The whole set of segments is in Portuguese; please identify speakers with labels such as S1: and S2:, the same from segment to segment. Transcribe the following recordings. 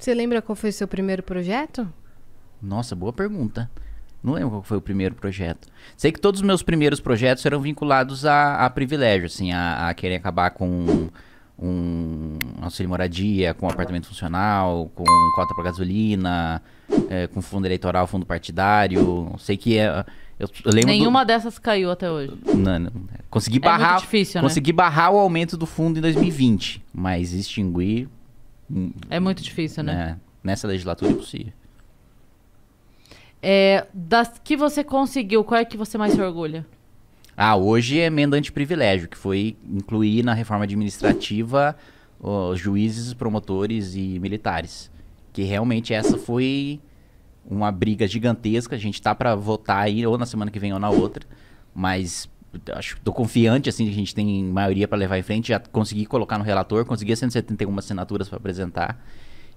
S1: Você lembra qual foi o seu primeiro projeto?
S2: Nossa, boa pergunta. Não lembro qual foi o primeiro projeto. Sei que todos os meus primeiros projetos eram vinculados a, a privilégio, assim, a, a querer acabar com um auxílio moradia, com apartamento funcional, com cota para gasolina, é, com fundo eleitoral, fundo partidário. Sei que é. Eu, eu lembro Nenhuma
S1: do... dessas caiu até hoje.
S2: Não, não. Consegui é barrar. Difícil, né? consegui barrar o aumento do fundo em 2020, mas extinguir é muito difícil, né? É, nessa legislatura é impossível.
S1: É, das que você conseguiu, qual é que você mais se orgulha?
S2: Ah, hoje é emenda antiprivilégio, que foi incluir na reforma administrativa os juízes, promotores e militares. Que realmente essa foi uma briga gigantesca. A gente tá para votar aí ou na semana que vem ou na outra. Mas acho, tô confiante assim que a gente tem maioria para levar em frente. Já consegui colocar no relator, consegui 171 assinaturas para apresentar.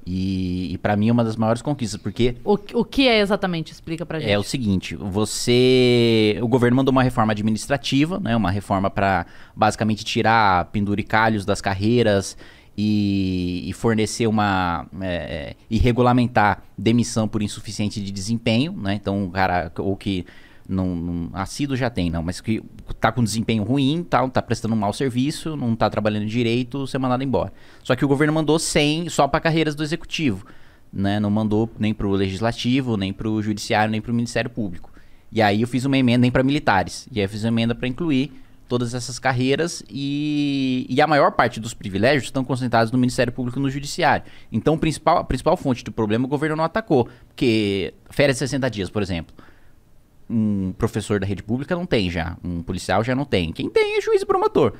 S2: E, e para mim é uma das maiores conquistas, porque.
S1: O, o que é exatamente? Explica para é gente. É
S2: o seguinte: você. O governo mandou uma reforma administrativa, né? Uma reforma para basicamente tirar penduricalhos das carreiras e, e fornecer uma. É, é e regulamentar demissão por insuficiente de desempenho, né? Então, o cara. Ou que não, não assíduo já tem, não, mas que tá com desempenho ruim, tá, tá prestando um mau serviço, não tá trabalhando direito, ser mandado embora. Só que o governo mandou 100 só para carreiras do executivo, né? Não mandou nem pro legislativo, nem pro judiciário, nem pro Ministério Público. E aí eu fiz uma emenda nem para militares. E aí eu fiz uma emenda para incluir todas essas carreiras e, e, a maior parte dos privilégios estão concentrados no Ministério Público e no Judiciário. Então, principal, a principal fonte do problema o governo não atacou, porque férias de 60 dias, por exemplo um professor da rede pública não tem já, um policial já não tem. Quem tem é juiz e promotor.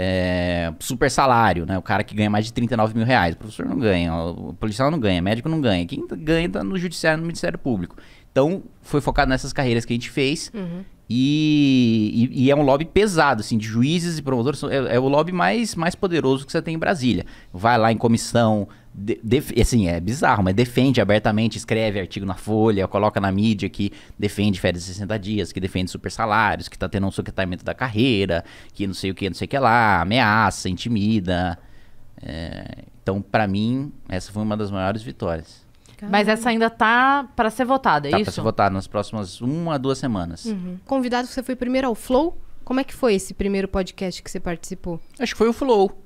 S2: É, super salário, né? O cara que ganha mais de 39 mil reais, o professor não ganha, o policial não ganha, o médico não ganha. Quem ganha tá no judiciário, no Ministério Público. Então, foi focado nessas carreiras que a gente fez. Uhum. E, e, e, é um lobby pesado, assim, de juízes e promotores. É, é, o lobby mais, mais poderoso que você tem em Brasília. Vai lá em comissão, de, de, assim, é bizarro, mas defende abertamente, escreve artigo na Folha, coloca na mídia que defende férias de 60 dias, que defende super salários, que tá tendo um soquetamento da carreira, que não sei o que, não sei o que lá, ameaça, intimida. É, então, para mim, essa foi uma das maiores vitórias.
S1: Mas essa ainda tá para ser votada, é tá isso? Tá pra ser
S2: votada nas próximas uma a duas semanas.
S1: Uhum. Convidado, você foi primeiro ao Flow? Como é que foi esse primeiro podcast que você participou?
S2: Acho que foi o Flow.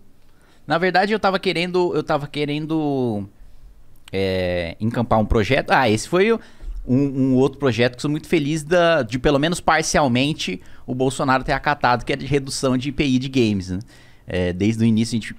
S2: Na verdade, eu tava querendo. Eu tava querendo. É, encampar um projeto. Ah, esse foi um, um, outro projeto que sou muito feliz da, de, pelo menos parcialmente, o Bolsonaro ter acatado, que é de redução de IPI de games. Né? É, desde o início a gente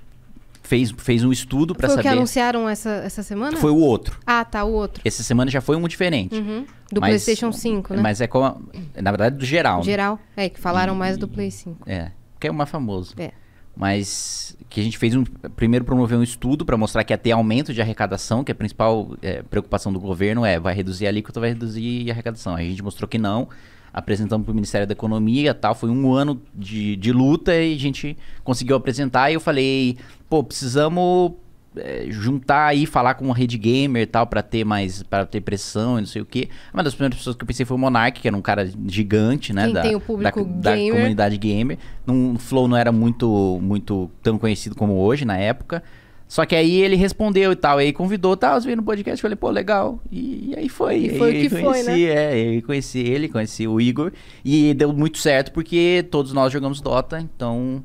S2: fez, fez um estudo para saber. Foi o que
S1: anunciaram essa, essa semana? Foi o outro. Ah, tá, o outro.
S2: Essa semana já foi um diferente.
S1: Uhum. Do mas, PlayStation 5, né? Mas
S2: é como. Na verdade, do geral. Né?
S1: Geral. Né? É, que falaram e, mais do Play 5.
S2: É, porque é o mais famoso. É mas que a gente fez um primeiro promover um estudo para mostrar que ia ter aumento de arrecadação, que a principal é, preocupação do governo é vai reduzir a alíquota, vai reduzir a arrecadação. A gente mostrou que não, apresentamos para o Ministério da Economia tal, foi um ano de, de luta e a gente conseguiu apresentar e eu falei, pô, precisamos é, juntar aí, falar com uma rede gamer e tal, para ter mais, para ter pressão e não sei o quê. Uma das primeiras pessoas que eu pensei foi o Monark, que era um cara gigante, né? Quem da, tem o público da, gamer. da comunidade gamer. o Flow não era muito, muito tão conhecido como hoje, na época. Só que aí ele respondeu e tal, aí convidou, tá, eu vi no podcast, falei, pô, legal. E, e aí foi. E foi e, o que conheci, foi, né? É, eu conheci ele, conheci o Igor, e deu muito certo porque todos nós jogamos Dota, então...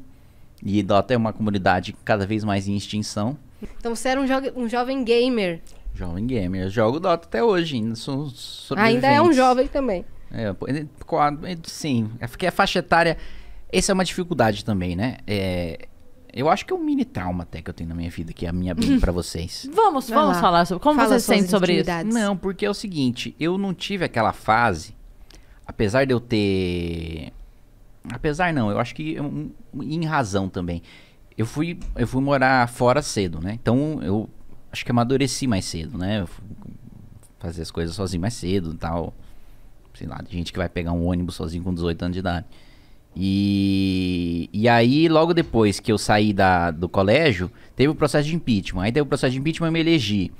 S2: E Dota é uma comunidade cada vez mais em extinção,
S1: então você era um, jo um jovem gamer.
S2: Jovem gamer. Eu jogo Dota até hoje, ainda sou Ainda é um jovem também. É, sim. É porque a faixa etária. Essa é uma dificuldade também, né? É, eu acho que é um mini trauma até que eu tenho na minha vida, que é a minha bem para vocês. Vamos, vamos falar sobre. Como Fala você sente sobre isso? Não, porque é o seguinte, eu não tive aquela fase, apesar de eu ter. Apesar não, eu acho que é em razão também eu fui, eu fui morar fora cedo, né? Então eu acho que amadureci mais cedo, né? Eu fui fazer as coisas sozinho mais cedo e tal. Sei lá, gente que vai pegar um ônibus sozinho com 18 anos de idade. E, e aí, logo depois que eu saí da, do colégio, teve o processo de impeachment. Aí teve o processo de impeachment e eu me elegi.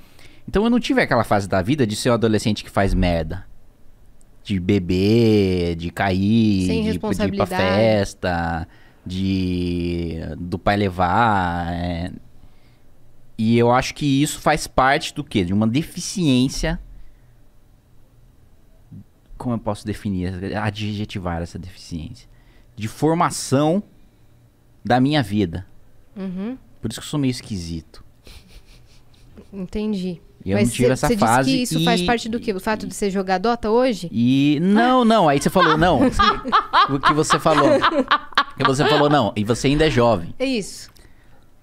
S2: Então eu não tive aquela fase da vida de ser um adolescente que faz merda. De beber, de cair, de, de ir pra festa, de do pai levar. É... E eu acho que isso faz parte do quê? De uma deficiência. Como eu posso definir, adjetivar essa deficiência? De formação da minha vida. Uhum. Por isso que eu sou meio esquisito.
S1: Entendi. E eu Mas não tive cê, essa cê fase. Disse que isso e... faz parte do quê? O fato de você jogar Dota hoje?
S2: E. Não, não. Aí você falou, não.
S1: o que você falou?
S2: Porque você falou, não, e você ainda é jovem. É isso.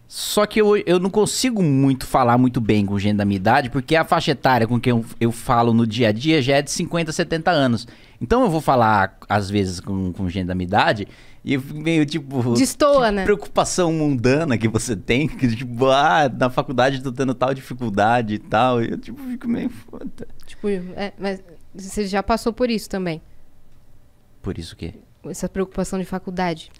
S2: Só que eu, eu não consigo muito falar muito bem com gente da minha idade, porque a faixa etária com quem eu, eu falo no dia a dia já é de 50, 70 anos. Então eu vou falar, às vezes, com, com gente da minha idade, e meio tipo. Destoa, né? Preocupação mundana que você tem, que tipo, ah, na faculdade tô tendo tal dificuldade e tal. E eu, tipo,
S1: fico meio foda. Tipo, é, mas você já passou por isso também. Por isso o quê? essa preocupação de faculdade?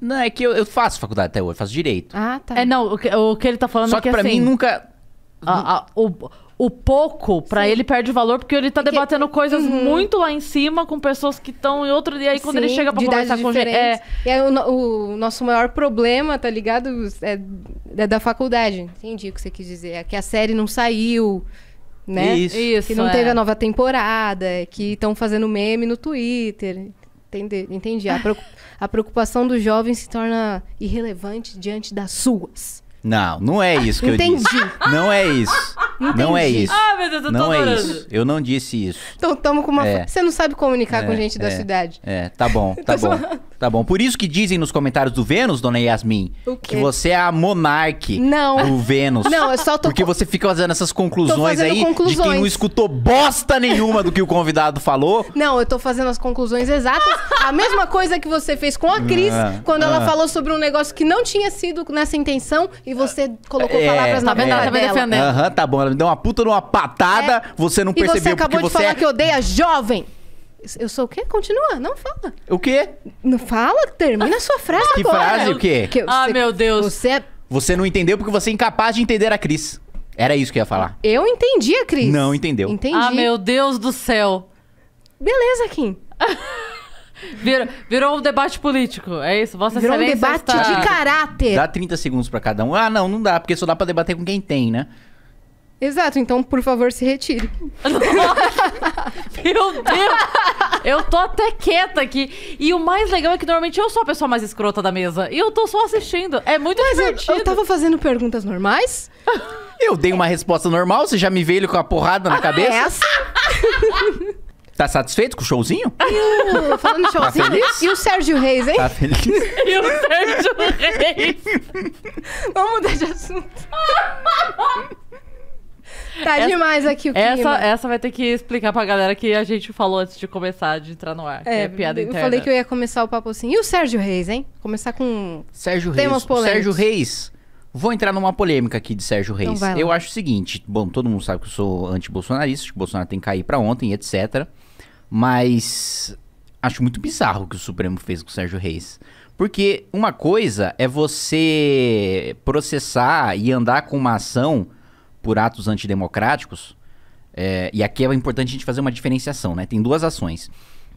S1: Não, é que eu, eu faço faculdade até
S2: hoje, faço direito.
S1: Ah, tá. É, não, o que, o que ele tá falando Só é que, que pra assim, mim nunca. A, a, o, o pouco, para ele, perde valor, porque ele tá porque... debatendo coisas uhum. muito lá em cima com pessoas que estão em outro. E aí, quando Sim, ele chega pra conversar com gente. É... é o, o, nosso maior problema, tá ligado? É, é, da faculdade. Entendi o que você quis dizer. É que a série não saiu.
S2: Né? Isso. Que não é. teve a nova
S1: temporada, que estão fazendo meme no Twitter. Entender, entendi. A, preocup... a preocupação do jovem se torna irrelevante diante das suas.
S2: Não, não é ah, isso que Entendi. eu disse. Não é isso. Entendi. Não é isso. Ah, meu Deus, eu tô Não é adorando. é isso. Eu não disse isso.
S1: Então, tamo com uma. É. Você não sabe comunicar é, com gente é, da cidade.
S2: É, tá bom, tá bom. Tá bom. Por isso que dizem nos comentários do Vênus, dona Yasmin, que você é a monarque não. do Vênus. Não, eu só tô. Porque você fica fazendo essas conclusões fazendo aí conclusões. de quem não escutou bosta nenhuma do que o convidado falou.
S1: Não, eu tô fazendo as conclusões exatas. a mesma coisa que você fez com a Cris, ah, quando ah. ela falou sobre um negócio que não tinha sido nessa intenção e você colocou é, palavras na tá verdade. Ela tá me defendendo.
S2: Aham, tá bom. Ela me deu uma puta numa patada, é. você não e percebeu você acabou de você falar é... que
S1: odeia jovem. Eu sou o quê? Continua, não fala. O quê? Não fala, termina a sua frase que agora. frase? O quê? Que eu- Ah, você- meu Deus. Você é...
S2: Você não entendeu porque você é incapaz de entender a Cris. Era isso que eu ia falar.
S1: Eu entendi a Cris. Não entendeu. Entendi. Ah, meu Deus do céu. Beleza, Kim. Virou, virou um debate político, é isso? Vossa Virou um Excelência debate está... de caráter.
S2: Dá 30 segundos pra cada um. Ah, não, não dá, porque só dá pra debater com quem tem, né?
S1: Exato, então por favor se retire. Meu Deus! Eu tô até quieta aqui. E o mais legal é que normalmente eu sou a pessoa mais escrota da mesa. E eu tô só assistindo. É muito Mas divertido. Eu, eu
S2: tava fazendo perguntas normais. Eu dei uma resposta normal, você já me veio com a porrada na ah, cabeça. É Tá satisfeito com o showzinho?
S1: E o, falando tá showzinho, tá feliz? e o Sérgio Reis, hein? Tá feliz. E o Sérgio Reis. Vamos mudar de assunto.
S2: Tá essa, demais aqui o clima. Essa,
S1: essa vai ter que explicar pra galera que a gente falou antes de começar, de entrar no ar. É, é piada eu interna. Eu falei que eu ia começar o papo assim. E o Sérgio Reis, hein? Começar com Sérgio temas Reis. Sérgio
S2: Reis... Vou entrar numa polêmica aqui de Sérgio então Reis. Então eu acho o seguinte, bom, todo mundo sabe que eu sou anti-bolsonarista, que o Bolsonaro tem que cair para ontem, etc. Mas acho muito bizarro o que o Supremo fez com o Sérgio Reis. Porque uma coisa é você processar e andar com uma ação por atos antidemocráticos, é, e aqui é importante a gente fazer uma diferenciação, né? Tem duas ações.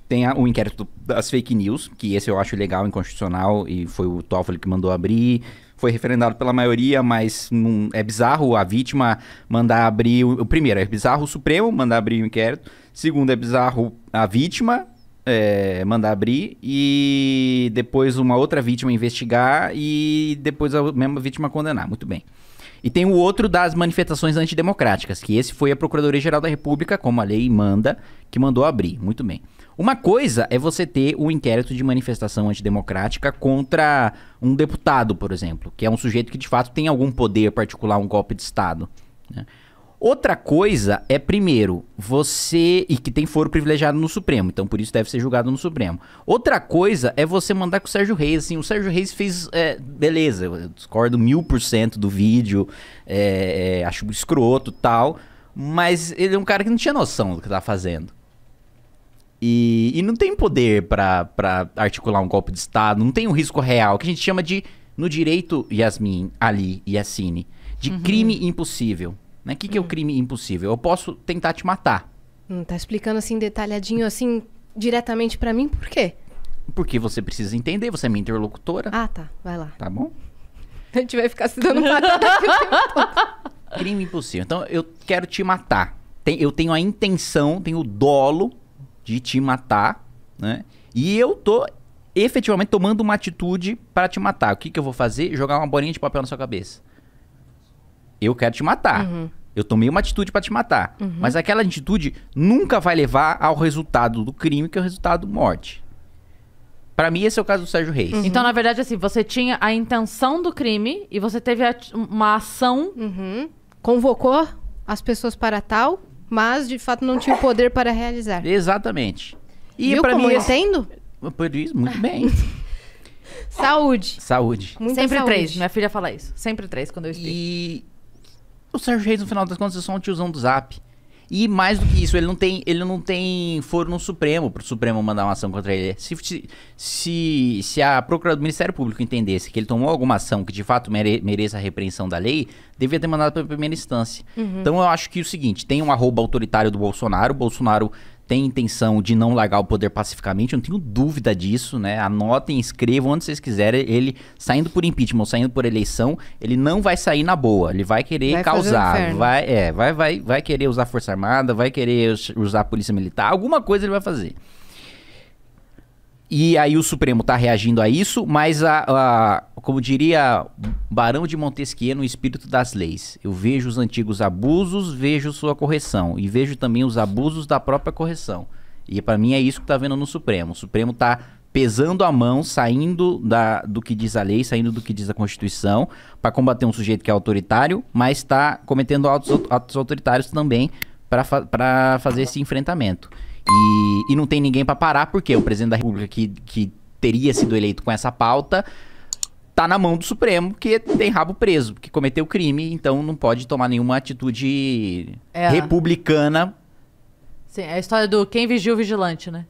S2: Tem a, o inquérito das fake news, que esse eu acho legal, inconstitucional, e foi o Toffoli que mandou abrir. Foi referendado pela maioria, mas num, é bizarro a vítima mandar abrir. O, o primeiro, é bizarro o Supremo mandar abrir o inquérito. Segundo, é bizarro a vítima é, mandar abrir e depois uma outra vítima investigar e depois a mesma vítima condenar. Muito bem. E tem o outro das manifestações antidemocráticas, que esse foi a Procuradoria-Geral da República, como a lei manda, que mandou abrir. Muito bem. Uma coisa é você ter um inquérito de manifestação antidemocrática contra um deputado, por exemplo, que é um sujeito que de fato tem algum poder particular, um golpe de Estado. Né? Outra coisa é, primeiro, você. E que tem foro privilegiado no Supremo, então por isso deve ser julgado no Supremo. Outra coisa é você mandar com o Sérgio Reis. Assim, o Sérgio Reis fez. É, beleza, eu discordo mil por cento do vídeo, é, é, acho escroto tal. Mas ele é um cara que não tinha noção do que tá fazendo. E, e, não tem poder para articular um golpe de Estado, não tem um risco real, que a gente chama de, no direito, Yasmin, Ali e Assine de uhum. crime impossível. Né? O que, que é o hum. crime impossível? Eu posso tentar te matar.
S1: Hum, tá explicando assim detalhadinho, assim, diretamente para mim, por quê?
S2: Porque você precisa entender, você é minha interlocutora. Ah, tá. Vai lá. Tá bom?
S1: A gente vai ficar se dando patada aqui o tempo
S2: todo. Crime impossível. Então, eu quero te matar. Tem, eu tenho a intenção, tenho o dolo de te matar, né? E eu tô efetivamente tomando uma atitude para te matar. O que, que eu vou fazer? Jogar uma bolinha de papel na sua cabeça eu quero te matar. Uhum. Eu tomei uma atitude para te matar. Uhum. Mas aquela atitude nunca vai levar ao resultado do crime, que é o resultado morte. Para mim, esse é o caso do Sérgio Reis. Uhum.
S1: Então, na verdade, assim, você tinha a intenção do crime e você teve uma ação. Uhum. Convocou as pessoas para tal, mas de fato não tinha o poder para realizar.
S2: Exatamente.
S1: E como mim. Eu entendo? Por isso, muito bem. saúde. Saúde. Muita Sempre saúde. três. Minha filha fala isso. Sempre três quando eu explico. E o Sérgio Reis, no final das contas, é só um tiozão
S2: do zap. E mais do que isso, ele não tem, ele não tem foro no Supremo pro Supremo mandar uma ação contra ele. Se, se, se a Procuradoria do Ministério Público entendesse que ele tomou alguma ação que de fato mere, mereça a repreensão da lei, devia ter mandado para primeira instância. Uhum. Então eu acho que é o seguinte: tem um arroba autoritário do Bolsonaro, o Bolsonaro tem intenção de não largar o poder pacificamente, eu não tenho dúvida disso, né? Anotem, escrevam onde vocês quiserem. Ele saindo por impeachment, saindo por eleição, ele não vai sair na boa. Ele vai querer vai causar, vai, é, vai, vai, vai querer usar força armada, vai querer usar polícia militar, alguma coisa ele vai fazer. E aí o Supremo está reagindo a isso, mas a, a, como diria Barão de Montesquieu no Espírito das Leis, eu vejo os antigos abusos, vejo sua correção e vejo também os abusos da própria correção. E para mim é isso que está vendo no Supremo. O Supremo está pesando a mão, saindo da, do que diz a lei, saindo do que diz a Constituição, para combater um sujeito que é autoritário, mas está cometendo atos, atos autoritários também para fa fazer esse enfrentamento. E, e não tem ninguém para parar, porque o presidente da República que, que teria sido eleito com essa pauta tá na mão do Supremo, que tem rabo preso, que cometeu crime, então não pode tomar nenhuma atitude é.
S1: republicana. Sim, é a história do quem vigia o vigilante, né?